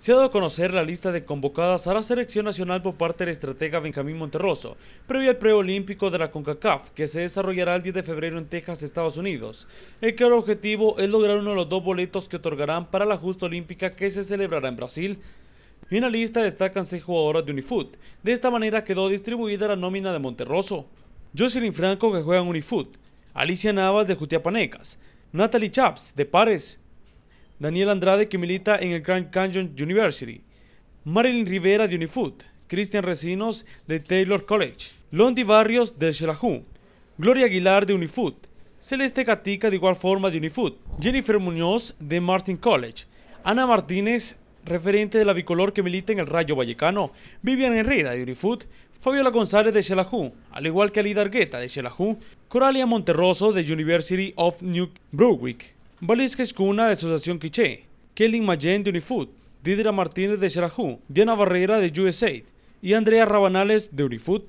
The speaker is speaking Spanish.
Se ha dado a conocer la lista de convocadas a la selección nacional por parte del estratega Benjamín Monterroso, previo al preolímpico de la CONCACAF, que se desarrollará el 10 de febrero en Texas, Estados Unidos. El claro objetivo es lograr uno de los dos boletos que otorgarán para la justa olímpica que se celebrará en Brasil. En la lista destacan seis jugadoras de Unifoot. De esta manera quedó distribuida la nómina de Monterroso. Jocelyn Franco, que juega en Unifoot. Alicia Navas, de Jutiapanecas. Natalie Chaps, de Pares. Daniel Andrade, que milita en el Grand Canyon University, Marilyn Rivera de Unifood, Cristian Recinos de Taylor College, Londi Barrios de Xelajú, Gloria Aguilar de Unifood, Celeste Catica de igual forma de Unifood, Jennifer Muñoz de Martin College, Ana Martínez, referente de la bicolor que milita en el Rayo Vallecano, Vivian Herrera de Unifood, Fabiola González de Xelajú, al igual que Alida Argueta de Xelajú, Coralia Monterroso de University of New Brunswick. Valisquez Cuna de Asociación Quiché, Kelly Mayen de Unifood, Didra Martínez de Xerajú, Diana Barrera de USAID y Andrea Rabanales de Unifood.